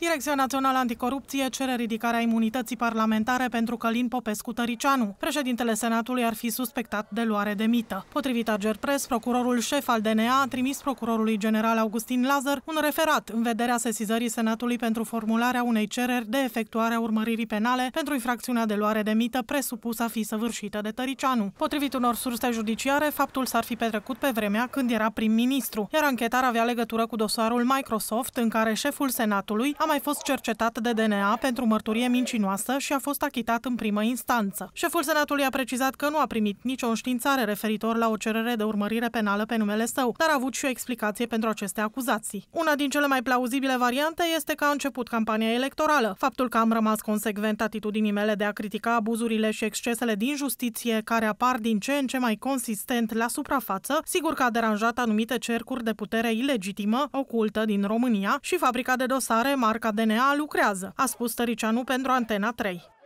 Direcția Națională Anticorupție cere ridicarea imunității parlamentare pentru Călin Popescu Tăricianu. Președintele Senatului ar fi suspectat de luare de mită. Potrivit Ager Press, procurorul șef al DNA a trimis procurorului general Augustin Lazar un referat în vederea sesizării Senatului pentru formularea unei cereri de efectuare a urmăririi penale pentru infracțiunea de luare de mită presupusă a fi săvârșită de Tăricianu. Potrivit unor surse judiciare, faptul s-ar fi petrecut pe vremea când era prim-ministru, iar anchetarea avea legătură cu dosarul Microsoft, în care șeful Senatului a mai fost cercetat de DNA pentru mărturie mincinoasă și a fost achitat în primă instanță. Șeful Senatului a precizat că nu a primit nicio înștiințare referitor la o cerere de urmărire penală pe numele său, dar a avut și o explicație pentru aceste acuzații. Una din cele mai plauzibile variante este că a început campania electorală. Faptul că am rămas consecvent atitudinii mele de a critica abuzurile și excesele din justiție, care apar din ce în ce mai consistent la suprafață, sigur că a deranjat anumite cercuri de putere ilegitimă, ocultă din România și fabrica de dosare mar marca DNA lucrează, a spus Tăricianu pentru Antena 3.